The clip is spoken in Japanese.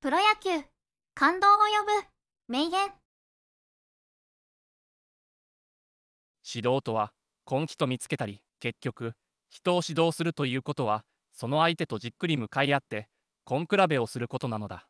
プロ野球、感動を呼ぶ、名言。指導とは、根気と見つけたり、結局、人を指導するということは、その相手とじっくり向かい合って、根比べをすることなのだ。